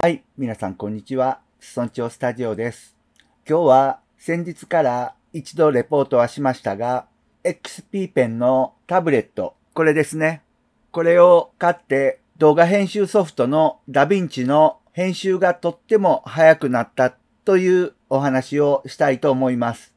はい、皆さんこんにちは。村長スタジオです。今日は先日から一度レポートはしましたが、XP ペンのタブレット、これですね。これを買って動画編集ソフトのダヴィンチの編集がとっても早くなったというお話をしたいと思います。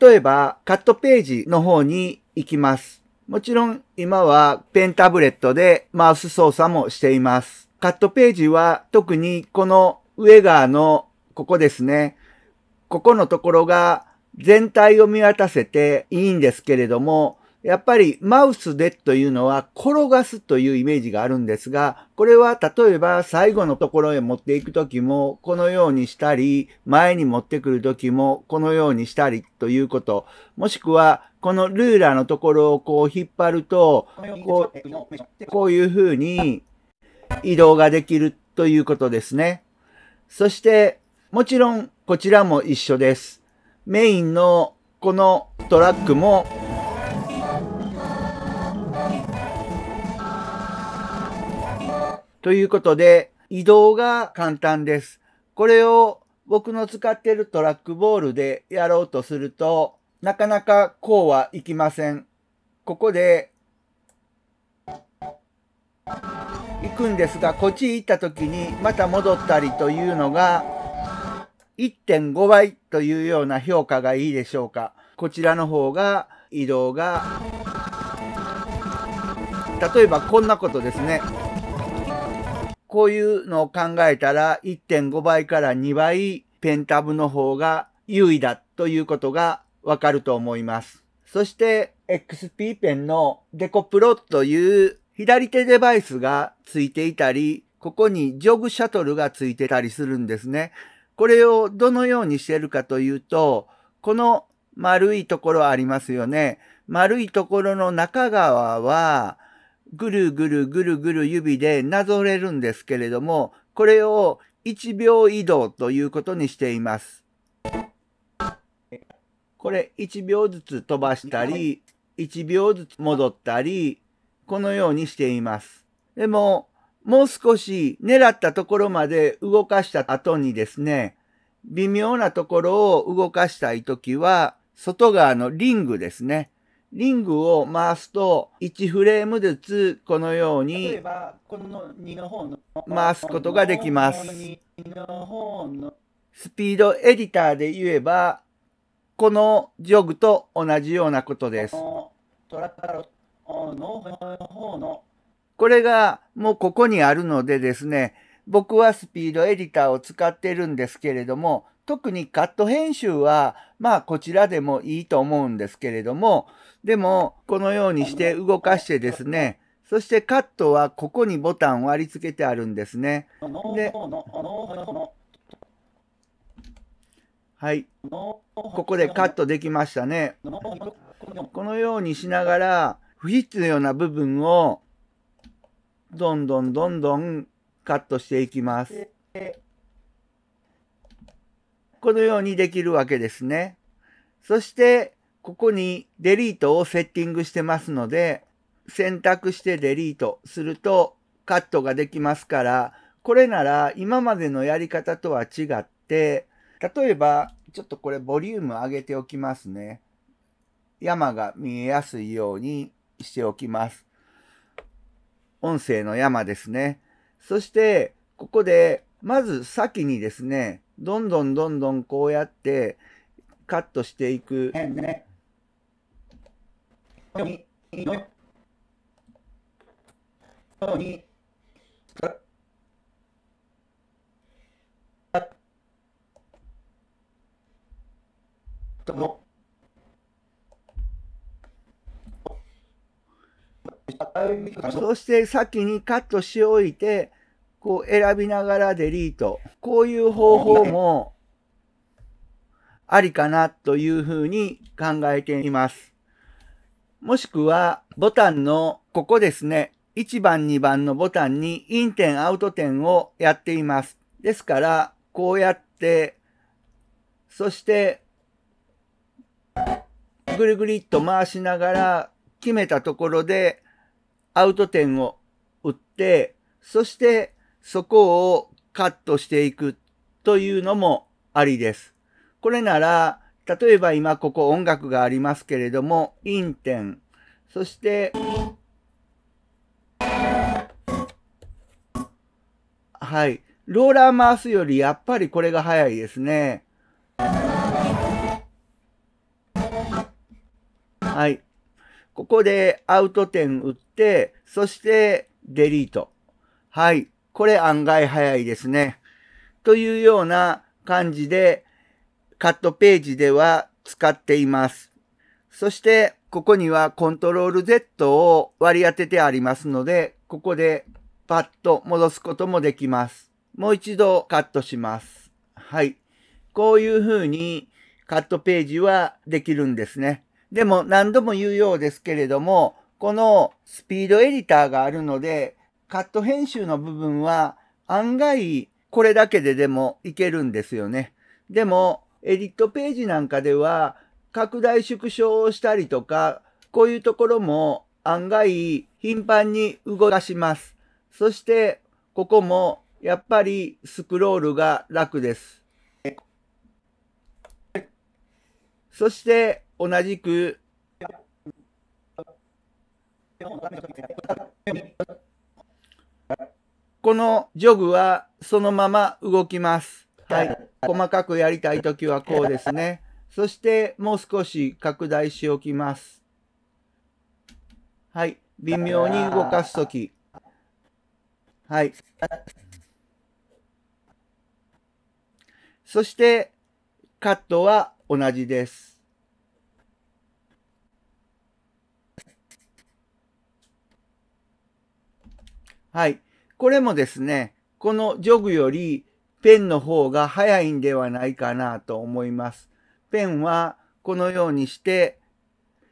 例えばカットページの方に行きます。もちろん今はペンタブレットでマウス操作もしています。カットページは特にこの上側のここですね。ここのところが全体を見渡せていいんですけれども、やっぱりマウスでというのは転がすというイメージがあるんですが、これは例えば最後のところへ持っていくときもこのようにしたり、前に持ってくるときもこのようにしたりということ、もしくはこのルーラーのところをこう引っ張ると、こうこういうふうに移動ができるということですね。そして、もちろんこちらも一緒です。メインのこのトラックもということで、移動が簡単です。これを僕の使ってるトラックボールでやろうとすると、なかなかこうはいきません。ここで、行くんですが、こっち行った時にまた戻ったりというのが、1.5倍というような評価がいいでしょうか。こちらの方が移動が、例えばこんなことですね。こういうのを考えたら1.5倍から2倍ペンタブの方が優位だということがわかると思います。そして XP ペンのデコプロという左手デバイスがついていたり、ここにジョグシャトルがついてたりするんですね。これをどのようにしてるかというと、この丸いところありますよね。丸いところの中側は、ぐるぐるぐるぐる指でなぞれるんですけれども、これを1秒移動ということにしています。これ1秒ずつ飛ばしたり、1秒ずつ戻ったり、このようにしています。でも、もう少し狙ったところまで動かした後にですね、微妙なところを動かしたいときは、外側のリングですね。リングを回すと1フレームずつこのように回すことができます。スピードエディターで言えばこのジョグと同じようなことです。これがもうここにあるのでですね、僕はスピードエディターを使ってるんですけれども、特にカット編集は、まあこちらでもいいと思うんですけれども、でもこのようにして動かしてですね、そしてカットはここにボタンを割り付けてあるんですね。で、はい。ここでカットできましたね。このようにしながら、不必要な部分をどんどんどんどんカットしていきます。このようにできるわけですね。そしてここにデリートをセッティングしてますので選択してデリートするとカットができますからこれなら今までのやり方とは違って例えばちょっとこれボリューム上げておきますね。山が見えやすいようにしておきます。音声の山ですね。そして、ここで、まず先にですね、どんどんどんどんこうやってカットしていく。も。そして先にカットしておいて、こう選びながらデリート。こういう方法もありかなというふうに考えています。もしくはボタンのここですね、1番2番のボタンにイン点アウト点をやっています。ですから、こうやって、そして、ぐるぐりっと回しながら決めたところでアウト点を打って、そしてそこをカットしていくというのもありです。これなら、例えば今ここ音楽がありますけれども、イン点、そして、はい。ローラー回すよりやっぱりこれが早いですね。はい。ここでアウト点打って、そしてデリート。はい。これ案外早いですね。というような感じで、カットページでは使っています。そして、ここにはコントロール Z を割り当ててありますので、ここでパッと戻すこともできます。もう一度カットします。はい。こういう風にカットページはできるんですね。でも何度も言うようですけれども、このスピードエディターがあるので、カット編集の部分は案外これだけででもいけるんですよね。でも、エディットページなんかでは拡大縮小をしたりとか、こういうところも案外頻繁に動かします。そして、ここもやっぱりスクロールが楽です。そして、同じくこのジョグはそのまま動きます。はい。細かくやりたい時はこうですね。そしてもう少し拡大しておきます。はい。微妙に動かす時。はい。そしてカットは同じです。はい。これもですね、このジョグよりペンの方が早いんではないかなと思います。ペンはこのようにして、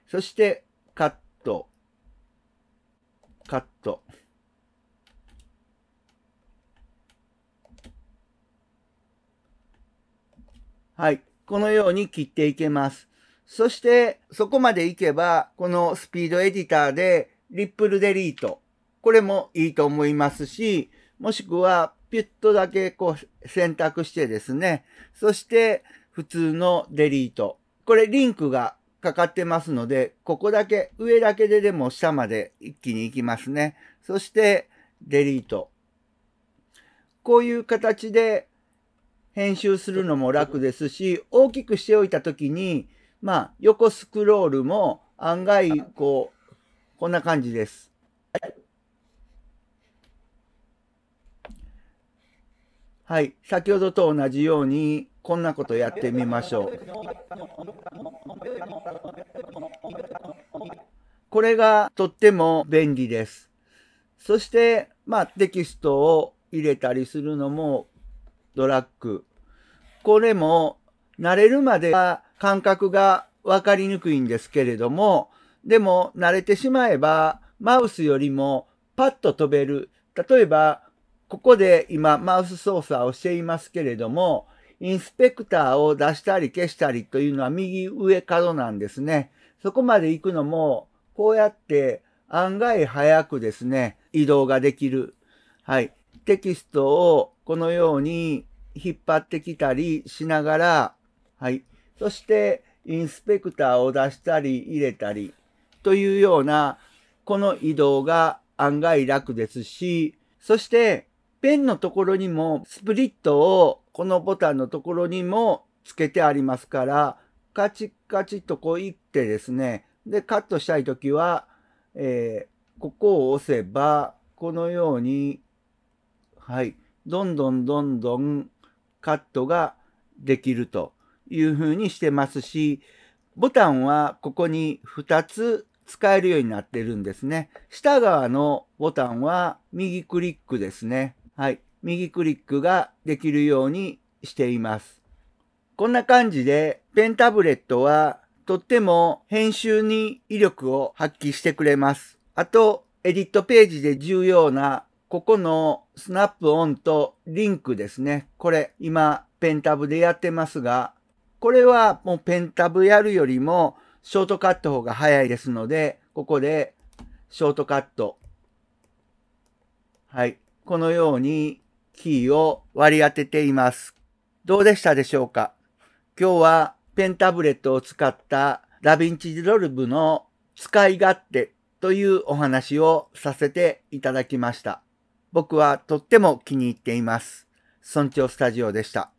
そしてカット、カット。はい。このように切っていけます。そして、そこまでいけば、このスピードエディターで、リップルデリート。これもいいと思いますし、もしくはピュッとだけこう選択してですね、そして普通のデリート。これリンクがかかってますので、ここだけ、上だけででも下まで一気に行きますね。そしてデリート。こういう形で編集するのも楽ですし、大きくしておいた時に、まあ、横スクロールも案外、こう、こんな感じです。はい、先ほどと同じようにこんなことやってみましょう。これがとっても便利です。そして、まあ、テキストを入れたりするのもドラッグ。これも慣れるまでは感覚が分かりにくいんですけれども、でも慣れてしまえばマウスよりもパッと飛べる。例えばここで今マウス操作をしていますけれども、インスペクターを出したり消したりというのは右上角なんですね。そこまで行くのも、こうやって案外早くですね、移動ができる。はい。テキストをこのように引っ張ってきたりしながら、はい。そして、インスペクターを出したり入れたりというような、この移動が案外楽ですし、そして、ペンのところにもスプリットをこのボタンのところにもつけてありますから、カチカチとこういってですね、で、カットしたいときは、えー、ここを押せば、このように、はい、どんどんどんどんカットができるというふうにしてますし、ボタンはここに2つ使えるようになってるんですね。下側のボタンは右クリックですね。はい、右クリックができるようにしています。こんな感じで、ペンタブレットはとっても編集に威力を発揮してくれます。あと、エディットページで重要な、ここのスナップオンとリンクですね。これ、今、ペンタブでやってますが、これはもうペンタブやるよりも、ショートカット方が早いですので、ここで、ショートカット。はい。このようにキーを割り当てています。どうでしたでしょうか今日はペンタブレットを使ったダヴィンチロルブの使い勝手というお話をさせていただきました。僕はとっても気に入っています。村長スタジオでした。